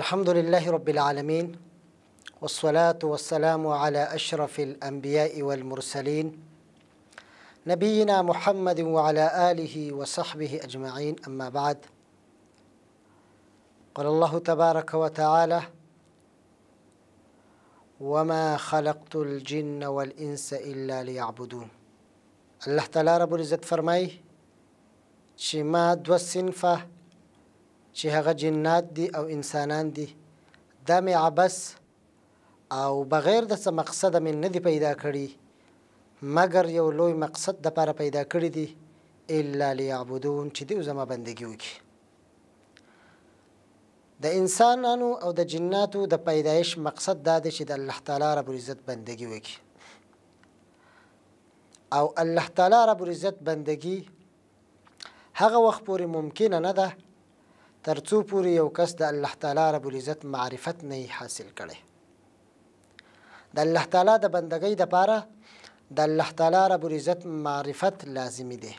الحمد لله رب العالمين والصلاة والسلام على أشرف الأنبياء والمرسلين نبينا محمد وعلى آله وصحبه أجمعين أما بعد قال الله تبارك وتعالى وما خلقت الجن والإنس إلا ليعبدون الله تعالى رب العزة فرمي شما دو صنفه چې هغه جنات دي او انسانان دي دا مې عبس او بغیر د څه مقصده مې نه دي پیدا کړي مګر یو لوی مقصد دپاره پیدا کړي دي الا لیعبدون چې دوی زما بندګي وکړي د انسانانو او د جناتو د پیدایش مقصد دا دی چې د الله تعالی رب العزت بندګي وکړي او الله تعالی رب العزت بندګي هغه وخت پورې ممکنه نه ده ترڅو پورې یو کس د الله تعالی رب العزت معرفت نه حاصل کړي د الله تعالی د بندګۍ لپاره د الله تعالی رب العزت معرفت لازمی دی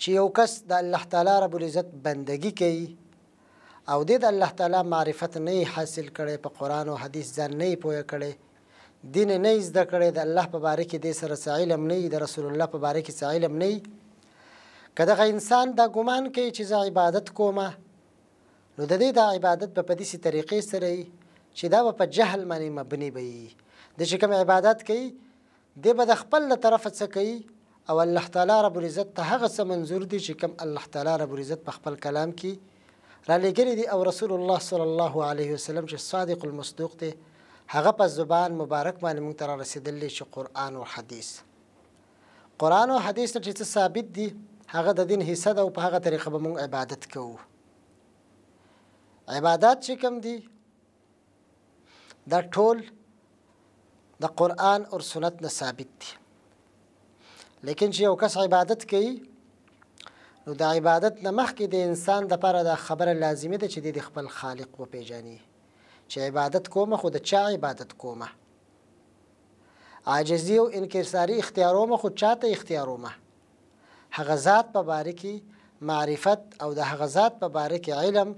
چې یو کس د الله تعالی رب العزت بندګي کوي او د الله تعالی معرفت نه حاصل کړي په قران او حدیث ځان نه پوهه کړي دین نه زده کړي د الله په باره کې د سره علم نه د رسول الله په باره کې علم نه که دغه انسان دا ګمان کوي چې زه عبادت کومه نو د دې د عبادت به په داسې طریقې سره وي چې دا به په جهل باندې مبني به وي د چې کوم عبادت کوي دی به د خپل له طرفه څه کوي او الله تعالی رب العزت ته هغه څه منظور دي چې کوم الله تعالی رب العزت په خپل کلام کې را لېږلي دي او رسول الله صلی الله علیه وسلم چې صادق المصدوق دی هغه په زبان مبارک باندې موږ ته را رسېدلی چې قرآن او حدیث قرآن او حدیث نه چې څه ثابت دي هغه د دین حصه ده او په هغه طریقه به موږ عبادت کوو عبادت چې کوم دي دا ټول د قرآن او سنت نه ثابت دي لیکن چې یو کس عبادت کوي نو د عبادت نه مخکې د انسان دپاره دا خبره لازمي ده چې د خپل خالق وپیژني چې عبادت کومه خو د چا عبادت کومه عاجزي او انکساري اختیارومه خو چاته اختیارومه هغه ذات په باره کې معرفت او د هغه ذات په باره کې علم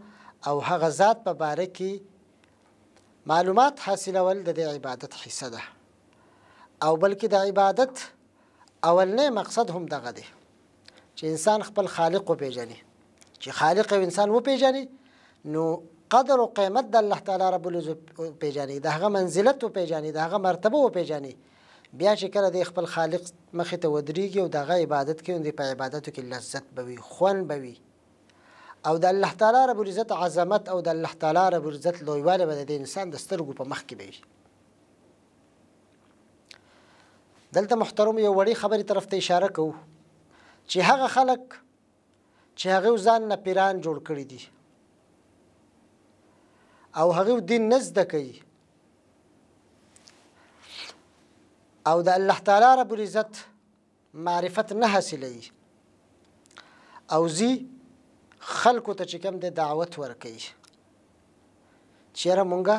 او هغه ذات په باره کې معلومات حاصلول د عبادت حصه ده او بلکې د عبادت اولنې مقصد هم دغه دی چې انسان خپل خالق وپیژني چې خالق او انسان وپیژني نو قدر او قیمت د الله تعالی رب العزت پیژني د هغه منزلت پیژني د هغه مرتبه پیژني بیا چې کله د خپل خالق مخې ته ودرېږي او دغه عبادت کوي نو په عبادتو کې لذت به وي خوند به وي او د الله تعالی رب العزت عظمت او د الله تعالی رب العزت لویوالی به د انسان د سترګو په مخ کې به وي دلته محترم یو وړې خبرې طرف ته اشاره کوو چې هغه خلک چې هغه ځان نه پیران جوړ کړي دي او هغه دین نه زده کوي او د الله تعالی رب العزت معرفت نه حاصلوي او زی خلکو ته چې کوم د دعوت ورکوي چیرې مونږه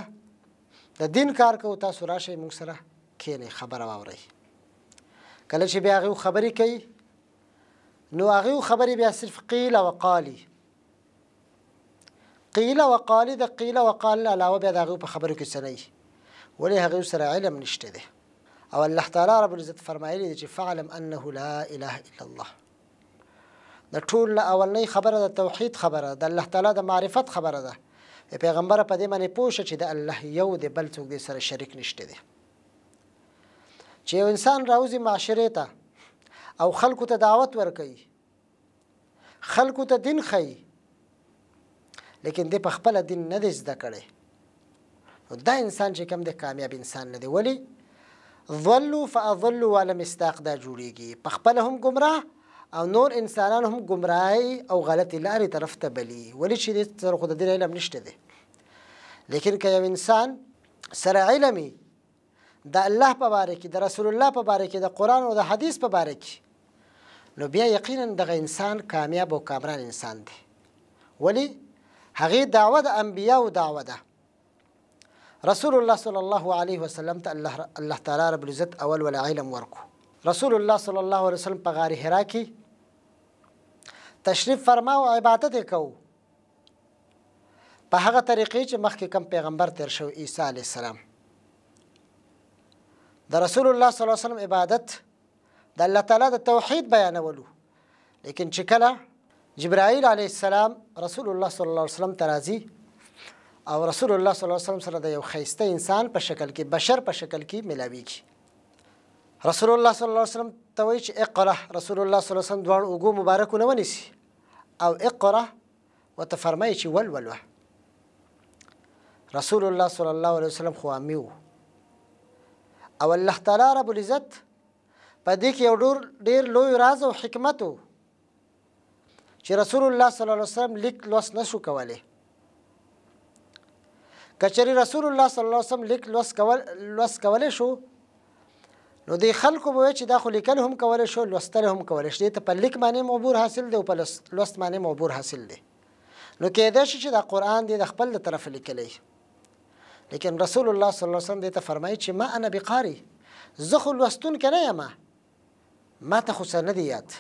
د دین کار کوو تاسو راشئ مونږ سره کښېنئ خبره واورئ کله چې بیا هغې خبرې کوي نو هغې خبرې بیا صرف قیل او قالي قیل او قالي د قیل او قال علاوه بیا د هغې په خبرو کې څه نه وي ولې هغې سره علم نشته دی او الله تعالی رب العزت فرمایلی دی چې فعلم انه لا اله الا الله د ټول اولنۍ خبره د توحید خبره د الله تعالی د معرفت خبره ده پیغمبر په دې باندې پوښ چې د الله یو دی بل څوک دی سره شریک نشته دی چې یو انسان راوځي معاشره ته او خلکو ته دعوت ورکوي خلکو ته دین خي لیکن د په خپل دین نه دی زده کړي دا انسان چې کم دی کامیاب انسان نه دی ولی ظلوا فاضلوا ولم استاق دا جوړیږي په خپل هم گمراه او نور انسانان هم گمراهي او غلطي لارې طرف ته بلی ولې چې دې سره خود دې علم نشته دي لیکن که یو انسان سره علمي د الله په باره کې د رسول الله په باره کې د قران او د حديث په باره کې نو بیا یقینا دغه انسان کامیاب او کامران انسان دی ولی هغه دعوه د انبیا او دعوه ده رسول الله صلی الله علیه وسلم ته الله الله تعالی رب العزت اول ول علم ورکو رسول الله صلی الله علیه وسلم په غار حرا کې تشریف فرما او عبادت وکاو په هغه طریقې چې مخکې کم پیغمبر تیر شو عیسی علی السلام د رسول الله صلی الله علیه وسلم عبادت د الله تعالی د توحید بیانولو لیکن چې کله جبرائیل علیه السلام رسول الله صلی الله علیه وسلم ترازی او رسول الله صلی الله علیه وسلم سره د یو خیسته انسان په شکل کې بشر په شکل کې ملاویږي رسول الله صلی الله علیه وسلم ته وایي چې اقره رسول الله صلی الله علیه وسلم دواړو اوګو مبارکونه ونیسي او اقره ورته فرمایي چې ولولوه رسول الله صلی الله علیه وسلم خو امي او الله تعالی رب العزت په دې کې یو ډور ډیر لوی راز او حکمت چې رسول الله صلی الله علیه وسلم لیک لوس نشو کولای کچری رسول الله صلی الله علیه وسلم لیک لوس کول لوس کول شو نو دی خلکو به چې دا خو لیکل هم کول شو لوستل هم کول شي ته په لیک باندې معبور حاصل دی او په لوست باندې معبور حاصل دی نو کېدای شي چې دا قران دی د خپل طرف لیکلی لیکن رسول الله صلی الله علیه وسلم دې ته فرمایي چې ما انا بقاری زه خو لوستون کنه یم ما ته خو سند یاد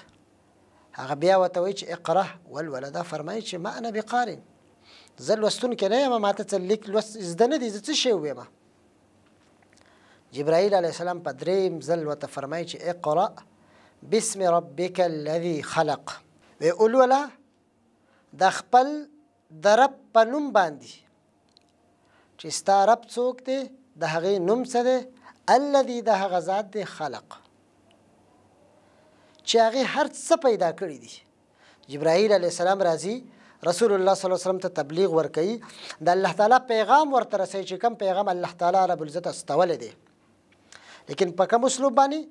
هغه بیا وته وی چې اقره والولدا فرمایي چې ما انا بقاری زه لوستونکی نه یم ما ته څه لیک لوست زده نه دي زه څه شی ویم جبرائیل علیه السلام په دریم ځل ورته فرمایي چې اقرا بسم ربک الذي خلق وی اولوله د خپل د رب په نوم باندې چې ستا رب څوک دی د هغې نوم څه دی الذي د هغه ذات دی خلق چې هغې هر څه پیدا کړي دي جبرائیل علیه السلام راځي رسول الله صلی الله علیه وسلم ته تبلیغ ورکړي د الله تعالی پیغام ورته رسي چې کوم پیغام الله تعالی رب العزت استول دی لیکن په کوم اسلوب باندې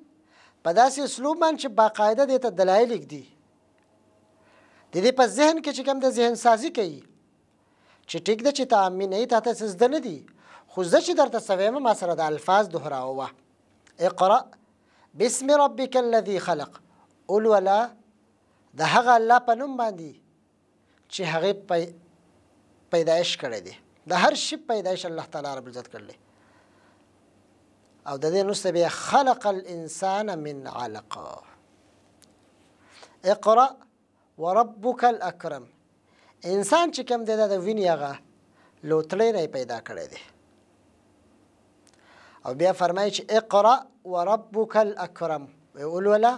په داسې اسلوب باندې چې باقاعده د ته دلایل دي د دې په ذهن کې چې کوم د ذهن سازي کوي چې ټیک ده چې تامین نه ته ته سزده نه دي خو زه چې درته سویم ما سره د الفاظ دوهرا وه اقرا بسم ربک الذي خلق اول ولا د هغه الله په نوم باندې چې هغه پیدایش کړی دی د هر شي پیدایش الله تعالی رب عزت کړل او د دې نوسته بیا خلق الانسان من علق اقرا وربك الاكرم انسان چې کوم دی د ویني هغه لوتړی نه پیدا کړی دی او بیا فرمایي چې اقرا وربك الاكرم ویول ولا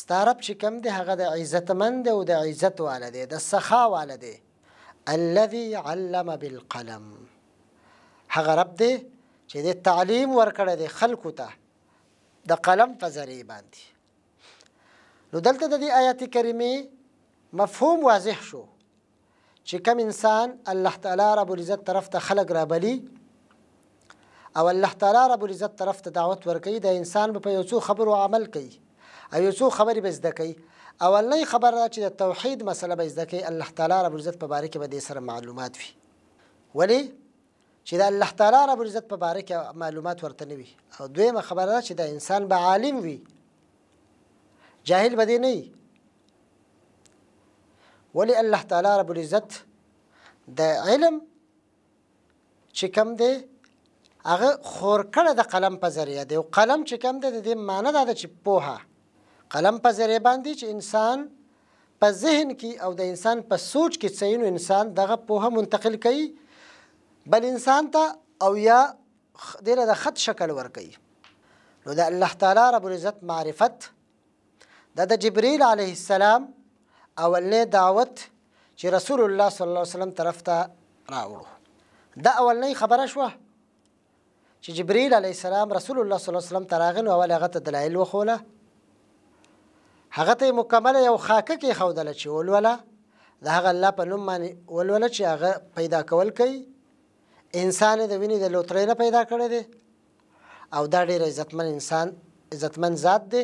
ستارب چې کوم دی هغه د عزتمند او د عزت واله دی د سخا واله دی الذي علم بالقلم هغه رب دی چې د تعلیم ورکړی دی خلکو ته د قلم په ذریعه باندې نو دلته د دې آیت کریمې مفهوم واضح شو چې کوم انسان الله تعالی رب العزت طرف ته خلق رابلی او الله تعالی رب العزت طرف ته دعوت ورکړي د انسان په یو څو خبرو عمل کوي او یو څو خبرې به زده کوي اولنۍ خبره چې د توحید مسله به زده کوي الله تعالی رب العزت په باره کې به دې سره معلومات وي ولې چې د الله تعالی رب العزت په باره کې معلومات ورته نه وي او دویمه خبره چې د انسان به عالم وي جاهل به نه وي ولې الله تعالی رب العزت د علم چې کم دی هغه خور کړه د قلم په ذریعه دی او قلم چې کم دی د دې معنی دا ده چې پوهه قلم په ذریعه باندې چې انسان په ذهن کې او د انسان په سوچ کې څینو انسان دغه پوهه منتقل کوي بل انسان ته او یا دله د خط شکل ور کوي نو د الله تعالی رب العزت معرفت د جبرئیل علیه السلام اولنې دعوت چې رسول الله صلی الله علیه وسلم طرف ته راوړو دا اولنې خبره شوه چې جبرئیل علیه السلام رسول الله صلی الله علیه وسلم تراغن او هغه ته دلایل وخوله هغه ته مکمل یو خاکه کې خودل چې ولوله د هغه الله په نوم باندې ولوله چې هغه پیدا کول کوي انسان د ویني د لوترې نه پیدا کړی دی او دا ډېر عزتمن انسان عزتمن ذات دی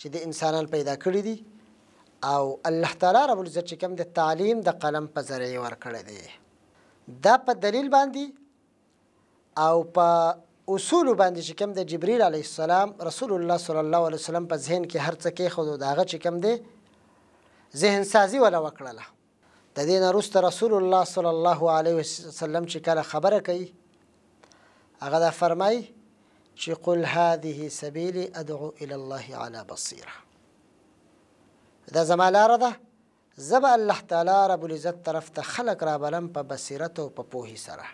چې د انسانان پیدا کړی دي او الله تعالی رب العزت چې کوم د تعلیم د قلم په ذریعه ورکړی دی دا په دلیل باندې او په اصول باندې چې کوم د جبرئیل علی السلام رسول الله صلی الله علیه وسلم په ذهن کې هر څه کې خود داغه چې کوم دی ذهن سازي ولا وکړله د دې نه وروسته رسول الله صلی الله علیه وسلم چې کله خبره کوي هغه دا فرمایي چې قل هذه سبيلي ادعو الى الله على بصيره دا زما لار ده زب الله تعالی رب العزت طرف ته خلق را بلم په بصیرت او په پوهی سره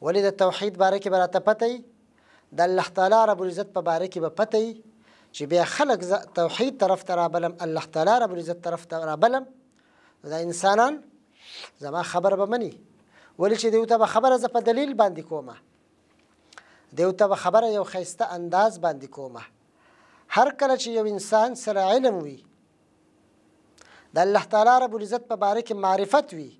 ولې د توحید باره کې براته پته د الله تعالی رب العزت په باره کې به پته چې بیا خلک توحید طرف ته رابلم الله تعالی رب العزت طرف ته رابلم دا انسانان زما خبر به مني ولې چې دیو ته به خبره زه په دلیل باندې کومه دیو ته به خبره یو خیسته انداز باندې کومه هر کله چې یو انسان سره علم وي د الله تعالی رب العزت په باره کې معرفت وي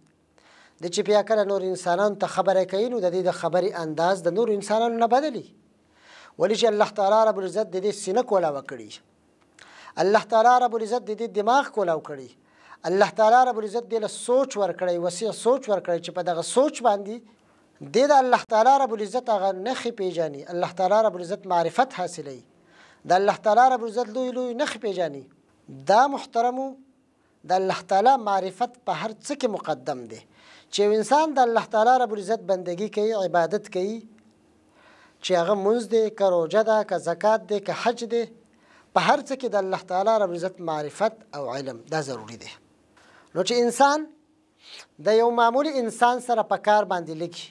د چې بیا کله نور انسانان ته خبره کوي نو د دې د خبرې انداز د نور انسانانو نه بدلی ولې چې الله تعالی رب العزت د دې سینه کولا وکړي الله تعالی رب العزت د دې دماغ کولا وکړي الله تعالی رب العزت د سوچ ورکړي وسیع سوچ ورکړي چې په دغه سوچ باندې د الله تعالی رب العزت هغه نخې پیژني الله تعالی رب العزت معرفت حاصلوي د الله تعالی رب العزت لوی لوی نخې پیژني دا محترمو د الله تعالی معرفت په هر څه کې مقدم دی چې انسان د الله تعالی رب عزت بندگی کوي عبادت کوي چې هغه منځ دی که روجه ده که زکات دی که حج دی په هر څه کې د الله تعالی رب عزت معرفت او علم دا ضروری دی نو چې انسان د یو معمولی انسان سره په کار باندې لګي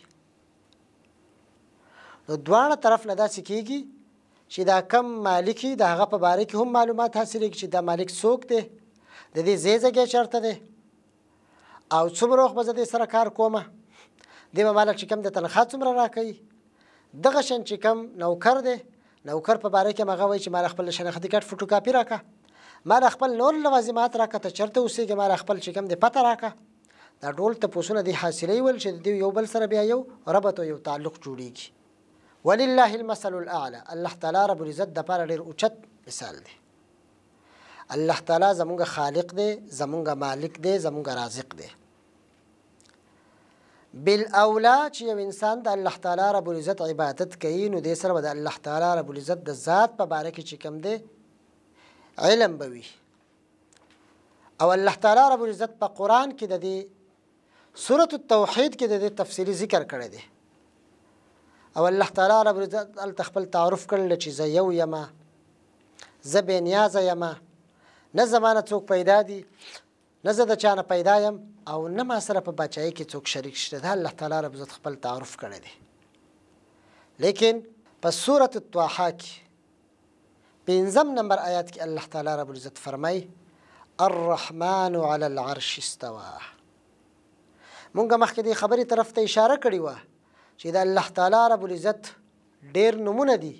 نو دواړه طرف نه داسې کیږي چې دا کم مالکی د هغه په باره کې هم معلومات حاصلېږي چې دا مالک څوک دی د دې ځای ځای چېرته دی او څومره وخت به زه دې سره کار کوم دې به مالک چې کوم د تنخوا څومره راکوي دغه شان چې کوم نوکر دی نوکر په باره کې هغه وایي چې ما خپل شناختي کارت فوټوکاپي راکړه ما خپل نور لوازمات راکړه ته چېرته اوسېږې ما خپل چې کوم دی پته راکړه دا ټول تپوسونه دې حاصلې ول چې د یو بل سره بیا یو ربط او یو تعلق جوړیږي ولله المثل الاعلى الله تعالی رب العزت د پاره ډیر اوچت مثال دی الله تعالی زمونږ خالق دی زمونږ مالک دی زمونږ رازق دی بالاولا چې یو انسان د الله تعالی رب العزت عبادت کوي نو د سره به د الله تعالی رب العزت د ذات په باره کې چې کوم دی علم به وي او الله تعالی رب العزت په قران کې د دې سورۃ التوحید کې د دې تفصیلی ذکر کړی دی او الله تعالی رب العزت خپل تعارف کړل چې زه یو یما زه بې نیازه یما نه زمانه څوک پیدا دي نه زه د چا نه پیدا یم او نه ما سره په بچایي کې څوک شریک شته دا الله تعالی رب عزت خپل تعارف کړی دی لیکن په سورة الطاحه کې پنځم نمبر آیات کې الله تعالی رب العزت فرمای الرحمن على العرش استوى مونږ مخکې د خبرې طرف ته اشاره کړې وه چې د الله تعالی رب العزت ډېر نمونه دي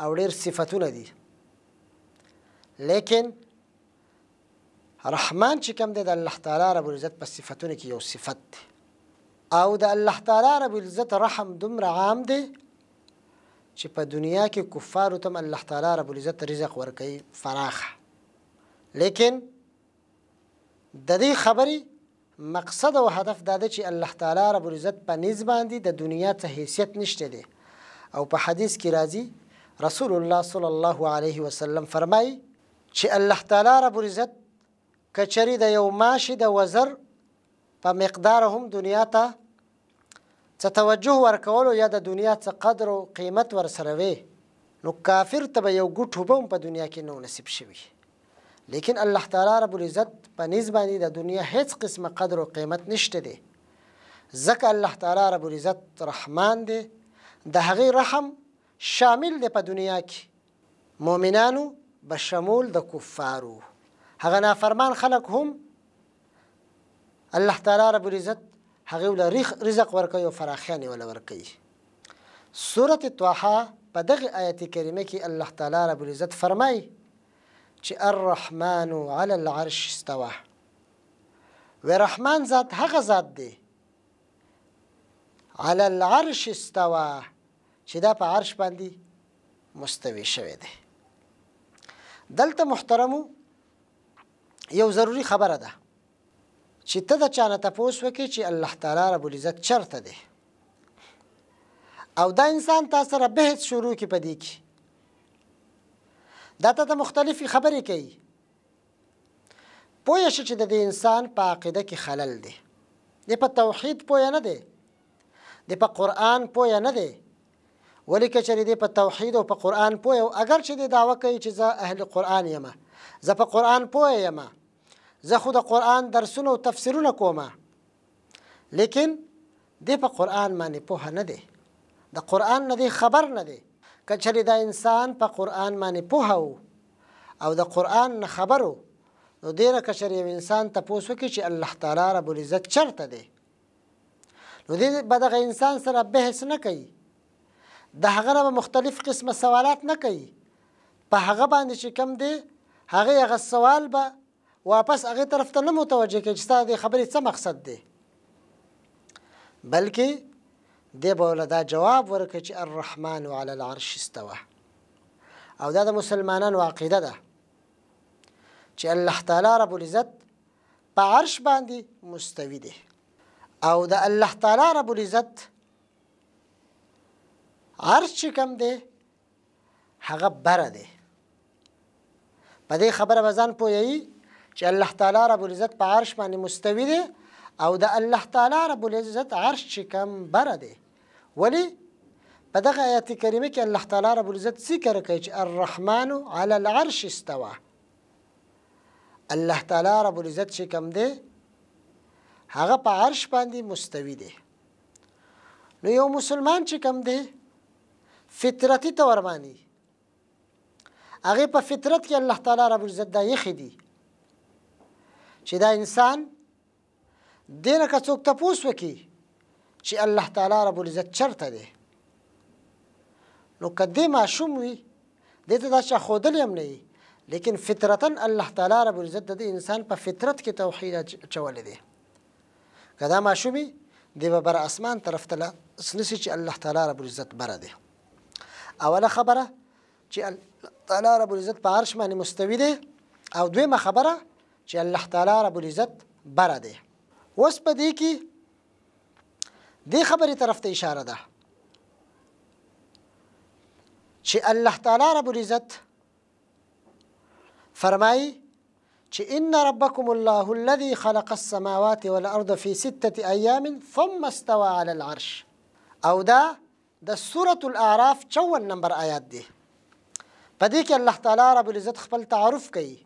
او ډېر صفتونه دي لیکن رحمان چې کوم دی د الله تعالی رب العزت په صفاتونو کې یو صفت دی او د الله تعالی رب العزت رحم دومره عام دی چې په دنیا کې کفارو تم الله تعالی رب العزت رزق ورکوي فراخه لیکن د دې خبرې مقصد او هدف دا دی چې الله تعالی رب العزت په نس باندې د دنیا ته حیثیت نشته دی او په حدیث کې راځي رسول الله صلی الله علیه وسلم فرمایي چې الله تعالی رب العزت کچری د یو ماشي د وزر په مقدار هم دنیا ته څه توجه ورکولو یا د دنیا څه قدر او قیمت ورسره وي نو کافر ته به یو ګوټ اوبه هم په دنیا کې نو نصیب شوي لیکن الله تعالی رب العزت په نسبت د دنیا هیڅ قسمه قدر او قیمت نشته دی ځکه الله تعالی رب العزت رحمان دی د هغې رحم شامل دی په دنیا کې مؤمنانو به شمول د کفارو هغه نافرمان خلق هم الله تعالی رب العزت هغه ول رزق ورکوي او فراخیان ول ورکوي سوره طه په دغه آیت کریمه کې الله تعالی رب العزت فرمای چې الرحمن علی العرش استوى و رحمان ذات هغه ذات دی علی العرش استوى چې دا په عرش باندې مستوي شوی دی دلته محترمو یو ضروری خبره ده چې ته د چانه تاسو وکې چې الله تعالی رب العزت چرته دی او دا انسان تاسو سره به شروع کې پدې کې دا ته مختلفي خبرې کوي پوه شي چې د انسان په عقیده کې خلل دی د په توحید پوه نه دی د په قران پوه نه دی ولیکه چې دی په توحید او په قران پوه او اگر چې دی داوا کوي چې زه اهل قران یم زه په قران پوه یم زه خو د قرآن درسونه او تفسیرونه کوم لیکن دی په قرآن باندې پوهه نه دی د قرآن نه دی خبر نه دی که چېرې دا انسان په قرآن باندې پوهه و او د قرآن نه خبر و نو دې نه که چېرې یو انسان تپوس وکړي چې الله تعالی رب العزت چیرته دی نو دې به دغه انسان سره بحث نه کوي د هغه نه به مختلف قسمه سوالات نه کوي په هغه باندې چې کم دی هغه هغه سوال به واپس هغه طرف ته نه متوجه کې چې ستاسو د خبرې څه مقصد دی بلکې د بوله دا جواب ورکړي چې الرحمن على العرش استوى او دا د مسلمانانو عقیده ده چې الله تعالی رب العزت په عرش باندې مستوي دی او د الله تعالی رب العزت عرش چې کم دی هغه بره دی په دې خبره به ځان پوهیږي چې الله تعالی رب العزت په عرش باندې مستوي دی او د الله تعالی رب العزت عرش چې کم بره دی ولی په دغه آیت کریمه کې الله تعالی رب العزت ذکر کوي چې الرحمن على العرش استوى الله تعالی رب العزت چې کم دی هغه په عرش باندې مستوي دی نو یو مسلمان چې کم دی فطرتي تور باندې هغه په فطرت کې الله تعالی رب العزت دا یخې دی چې دا انسان دینه که څوک تپوس وکي چې الله تعالی رب العزت چرته دی نو کدی ماشوم وي دته دا چې خودل هم نه لیکن فطرتا الله تعالی رب العزت د انسان په فطرت کې توحید چول دی کدا ماشومی دی به بر اسمان طرف ته سنسي چې الله تعالی رب العزت بره دی اوله خبره چې تعالی رب العزت په عرش باندې مستوي دی او دویمه خبره چې الله تعالی رب العزت بره دی اوس په دې کې دې خبرې طرف ته اشاره ده چې الله تعالی رب العزت فرمایي چې ان ربكم الله الذي خلق السماوات والارض في سته ايام ثم استوى على العرش او دا د سوره الاعراف 54 نمبر آیات دی په دې کې الله تعالی رب العزت خپل تعارف کوي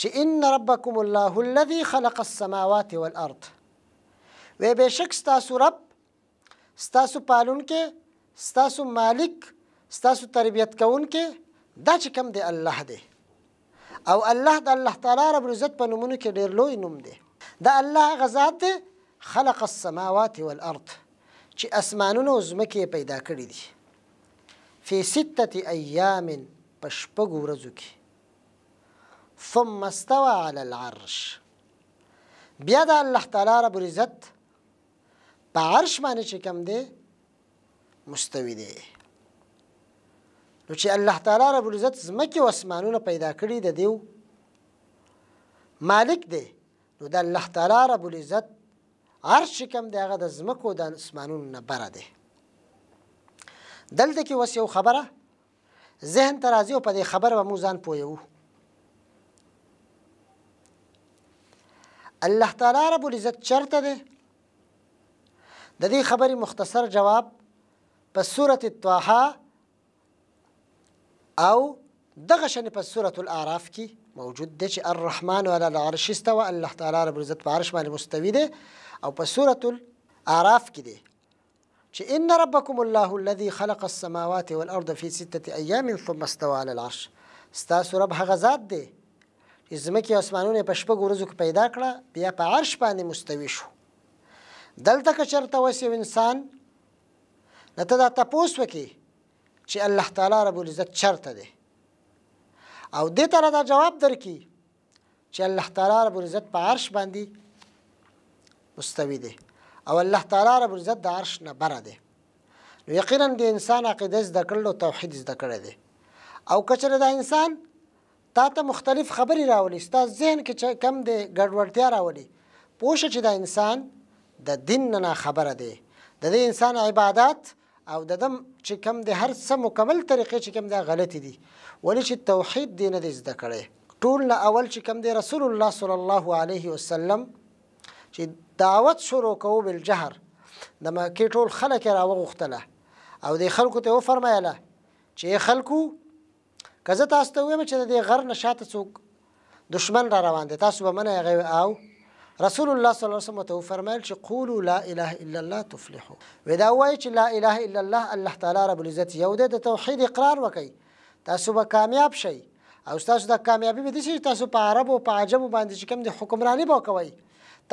چې ان ربکم الله الذي خلق السماوات والارض و بهشک تاسو رب تاسو پالونکې تاسو مالک تاسو تربيت کوونکې دا چې کوم دی الله دی او الله د الله تعالی رب عزت په نومونو کې ډیر لوی نوم دی دا الله غزاد دی خلق السماوات والارض چې اسمانونو زمکه پیدا کړې دي فی سته ایام پشپګو ورځو کې ثم استوى على العرش بیا د الله تعالی رب العزت په عرش باندې چې کوم دی مستوي دی نو چې الله تعالی رب العزت زمکه او اسمانونه پیدا کړي د دیو مالک دی نو د الله تعالی رب العزت عرش کوم دی هغه د زمکو د اسمانونو نه بره دی دلته کې وس یو خبره ذهن ترازی او په دې خبره مو ځان پویو الله تعالی رب العزت چرته دی د دې خبرې مختصر جواب په سورته طه او دغه شنه په سورته الاعراف کې موجود دی چې الرحمن على العرش استوى الله تعالی رب العزت په عرش باندې مستوي دی او په سورته الاعراف کې دی چې ان ربکم الله الذي خلق السماوات والارض في سته ايام ثم استوى على العرش ستاسو رب هغه ذات دی ځمکې اسمانونه په شپږ ورځو کې پیدا کړه بیا په عرش باندې مستوي شو دلته که چېرته اوس یو انسان نه ته دا تپوس وکړي چې الله تعالی رب العزت چېرته دی او دې ته دا جواب درکړي چې الله تعالی رب العزت په عرش باندې مستوي دی او الله تعالی رب العزت د عرش نه بره دی نو یقینا د انسان عقیده زده کړل او توحید زده کړی دی او کچره دا انسان تا ته مختلف خبرې راولي ستا ذهن کې کم دی ګډوډتیا راولي پوه شه چې دا انسان د دین نه خبره دی د دې انسان عبادات او د دم چې کم د هر څه مکمل طریقې چې کم دا غلطي دي ولې چې توحید دی نه زده کړي ټول نه اول چې کم دی رسول الله صلی الله علیه وسلم چې دعوت شروع کوو بل جهر د مکه ټول خلک راوغختله او د خلکو ته وفرمایله چې خلکو که زه تاسو ته ویم چې د دې غر نه شاته څوک دشمن را روان دی تاسو به منه هغه او رسول الله صلی الله علیه وسلم ته فرمایل چې قولوا لا اله الا الله تفلحوا ودا وایي چې لا اله الا الله الله تعالی رب العزت یو د توحید اقرار وکي تاسو به کامیاب شئ او تاسو د کامیابی به دي تاسو په عرب او په عجم باندې چې کوم د حکمرانی به کوي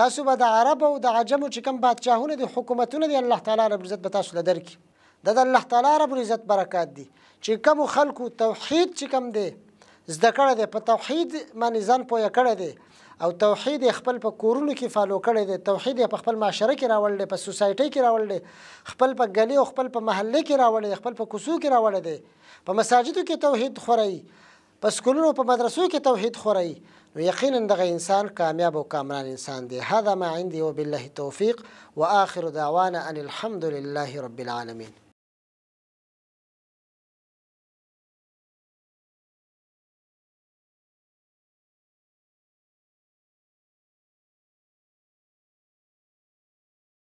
تاسو به د عرب او د عجم چې کوم بادشاہونه د حکومتونه د الله تعالی رب العزت به تاسو لدرکي د الله تعالی رب عزت برکات دي چې کوم خلکو توحید چې کوم دی زده کړه دی په توحید باندې ځان پوهه کړه دی او توحید خپل په کورونو کې فالو کړی دی توحید په خپل معاشره کې راوړل دی په سوسایټي کې راوړل دی خپل په ګلی او خپل په محله کې راوړل دی خپل په کوڅو کې راوړل دی په مساجدو کې توحید خورای په سکولونو په مدرسو کې توحید خورای نو یقینا دغه انسان کامیاب او کامران انسان دی هذا ما عندي وبالله توفیق واخر دعوانا ان الحمد لله رب العالمين